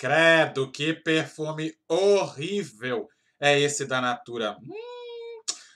Credo, que perfume horrível é esse da Natura. Hum,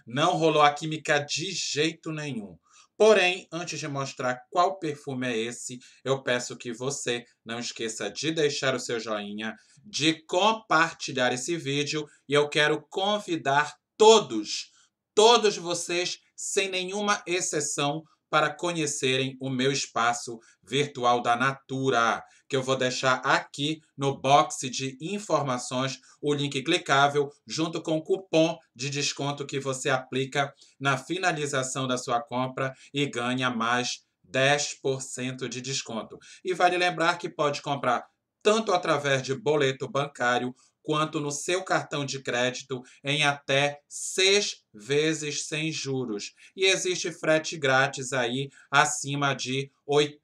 não rolou a química de jeito nenhum. Porém, antes de mostrar qual perfume é esse, eu peço que você não esqueça de deixar o seu joinha, de compartilhar esse vídeo e eu quero convidar todos, todos vocês, sem nenhuma exceção, para conhecerem o meu espaço virtual da Natura, que eu vou deixar aqui no box de informações o link clicável junto com o cupom de desconto que você aplica na finalização da sua compra e ganha mais 10% de desconto. E vale lembrar que pode comprar tanto através de boleto bancário quanto no seu cartão de crédito em até seis vezes sem juros. E existe frete grátis aí acima de R$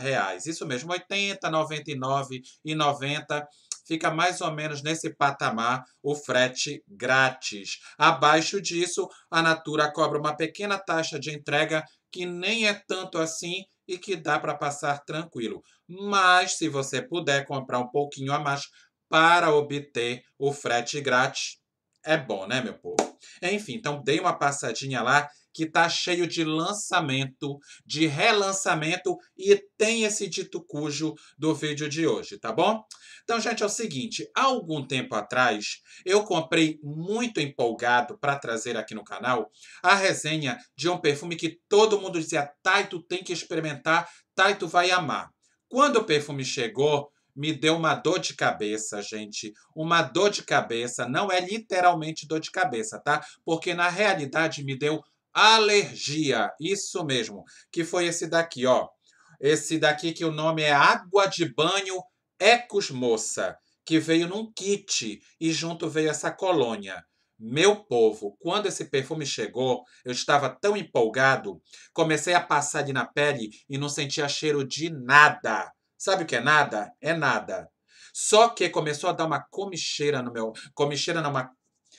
reais. Isso mesmo, R$ 80, 99 e 90 fica mais ou menos nesse patamar o frete grátis. Abaixo disso, a Natura cobra uma pequena taxa de entrega que nem é tanto assim e que dá para passar tranquilo. Mas se você puder comprar um pouquinho a mais, para obter o frete grátis. É bom, né, meu povo? Enfim, então dei uma passadinha lá que tá cheio de lançamento, de relançamento e tem esse dito cujo do vídeo de hoje, tá bom? Então, gente, é o seguinte, há algum tempo atrás eu comprei muito empolgado para trazer aqui no canal a resenha de um perfume que todo mundo dizia: "Tai, tem que experimentar, Taito vai amar". Quando o perfume chegou, me deu uma dor de cabeça, gente. Uma dor de cabeça não é literalmente dor de cabeça, tá? Porque na realidade me deu alergia. Isso mesmo. Que foi esse daqui, ó. Esse daqui que o nome é Água de Banho Ecos Moça, que veio num kit e junto veio essa colônia. Meu povo, quando esse perfume chegou, eu estava tão empolgado, comecei a passar ali na pele e não sentia cheiro de nada. Sabe o que é nada? É nada. Só que começou a dar uma comicheira no meu. Comicheira não, uma,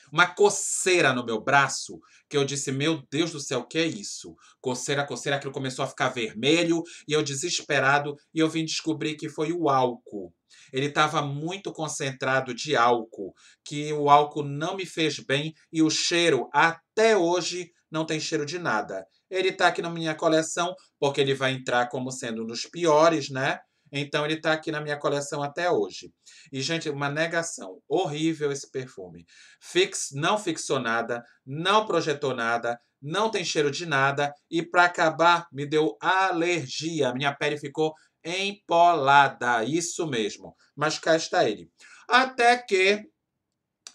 uma coceira no meu braço, que eu disse: Meu Deus do céu, o que é isso? Coceira, coceira, aquilo começou a ficar vermelho, e eu desesperado, e eu vim descobrir que foi o álcool. Ele estava muito concentrado de álcool, que o álcool não me fez bem e o cheiro até hoje não tem cheiro de nada. Ele está aqui na minha coleção porque ele vai entrar como sendo um dos piores, né? Então ele está aqui na minha coleção até hoje. E, gente, uma negação. Horrível esse perfume. Fix, não fixou nada, não projetou nada, não tem cheiro de nada. E para acabar, me deu alergia. Minha pele ficou empolada. Isso mesmo. Mas cá está ele. Até que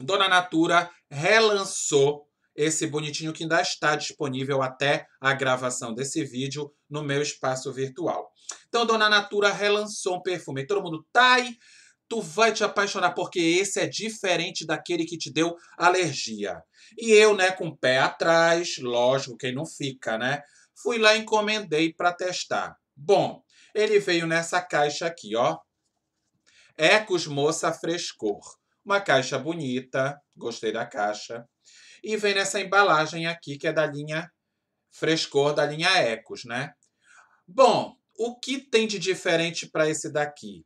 Dona Natura relançou esse bonitinho que ainda está disponível até a gravação desse vídeo no meu espaço virtual. Então, Dona Natura relançou um perfume. Todo mundo tá Tu vai te apaixonar porque esse é diferente daquele que te deu alergia. E eu, né, com o pé atrás, lógico, quem não fica, né? Fui lá e encomendei para testar. Bom, ele veio nessa caixa aqui, ó. Ecos Moça Frescor. Uma caixa bonita, gostei da caixa. E vem nessa embalagem aqui, que é da linha Frescor, da linha Ecos, né? Bom, o que tem de diferente para esse daqui?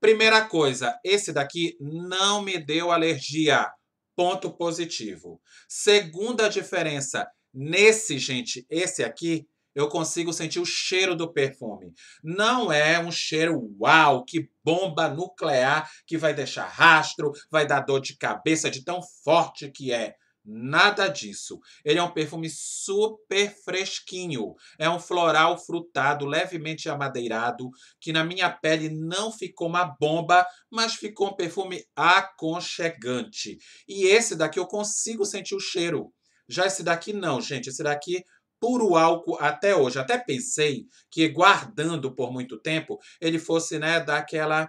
Primeira coisa, esse daqui não me deu alergia. Ponto positivo. Segunda diferença, nesse, gente, esse aqui, eu consigo sentir o cheiro do perfume. Não é um cheiro uau, que bomba nuclear que vai deixar rastro, vai dar dor de cabeça de tão forte que é. Nada disso. Ele é um perfume super fresquinho. É um floral frutado, levemente amadeirado, que na minha pele não ficou uma bomba, mas ficou um perfume aconchegante. E esse daqui eu consigo sentir o cheiro. Já esse daqui não, gente. Esse daqui puro álcool até hoje. Até pensei que guardando por muito tempo, ele fosse, né, daquela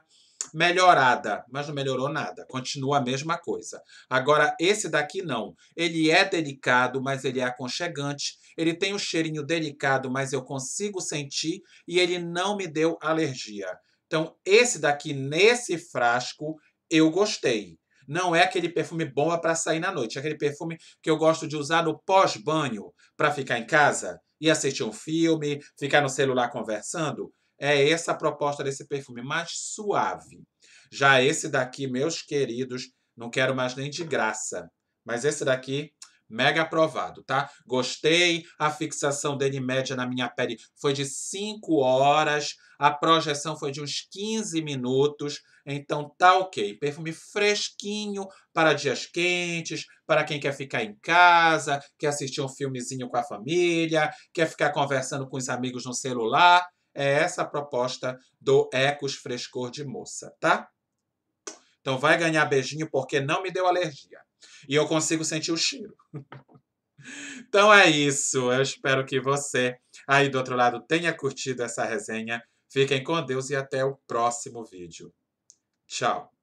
melhorada, mas não melhorou nada, continua a mesma coisa. Agora, esse daqui não. Ele é delicado, mas ele é aconchegante. Ele tem um cheirinho delicado, mas eu consigo sentir e ele não me deu alergia. Então, esse daqui, nesse frasco, eu gostei. Não é aquele perfume bomba para sair na noite, é aquele perfume que eu gosto de usar no pós-banho, para ficar em casa e assistir um filme, ficar no celular conversando. É essa a proposta desse perfume, mais suave. Já esse daqui, meus queridos, não quero mais nem de graça. Mas esse daqui, mega aprovado, tá? Gostei, a fixação dele média na minha pele foi de 5 horas, a projeção foi de uns 15 minutos, então tá ok. Perfume fresquinho para dias quentes, para quem quer ficar em casa, quer assistir um filmezinho com a família, quer ficar conversando com os amigos no celular. É essa a proposta do Ecos Frescor de Moça, tá? Então vai ganhar beijinho porque não me deu alergia. E eu consigo sentir o cheiro. então é isso. Eu espero que você aí do outro lado tenha curtido essa resenha. Fiquem com Deus e até o próximo vídeo. Tchau.